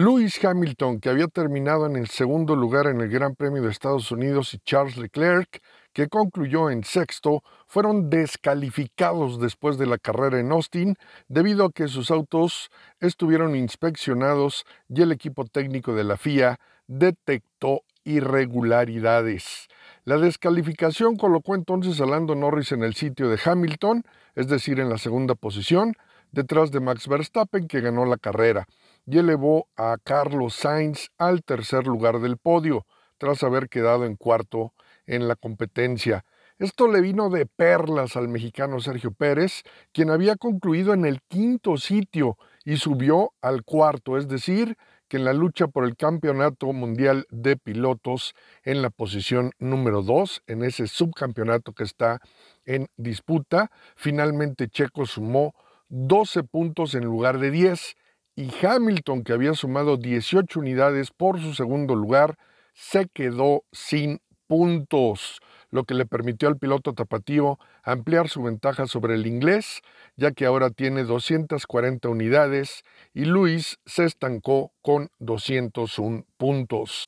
Lewis Hamilton, que había terminado en el segundo lugar en el Gran Premio de Estados Unidos, y Charles Leclerc, que concluyó en sexto, fueron descalificados después de la carrera en Austin debido a que sus autos estuvieron inspeccionados y el equipo técnico de la FIA detectó irregularidades. La descalificación colocó entonces a Lando Norris en el sitio de Hamilton, es decir, en la segunda posición, detrás de Max Verstappen, que ganó la carrera y elevó a Carlos Sainz al tercer lugar del podio, tras haber quedado en cuarto en la competencia. Esto le vino de perlas al mexicano Sergio Pérez, quien había concluido en el quinto sitio y subió al cuarto, es decir, que en la lucha por el Campeonato Mundial de Pilotos en la posición número 2, en ese subcampeonato que está en disputa, finalmente Checo sumó 12 puntos en lugar de 10 y Hamilton, que había sumado 18 unidades por su segundo lugar, se quedó sin puntos, lo que le permitió al piloto tapativo ampliar su ventaja sobre el inglés, ya que ahora tiene 240 unidades y Luis se estancó con 201 puntos.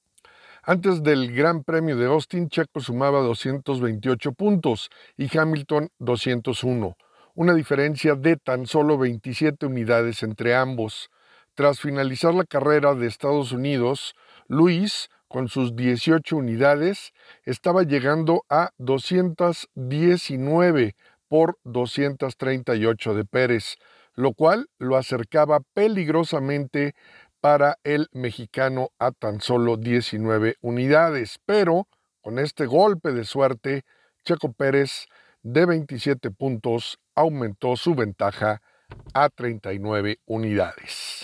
Antes del Gran Premio de Austin, Checo sumaba 228 puntos y Hamilton 201, una diferencia de tan solo 27 unidades entre ambos. Tras finalizar la carrera de Estados Unidos, Luis, con sus 18 unidades, estaba llegando a 219 por 238 de Pérez, lo cual lo acercaba peligrosamente para el mexicano a tan solo 19 unidades. Pero con este golpe de suerte, Checo Pérez de 27 puntos aumentó su ventaja a 39 unidades.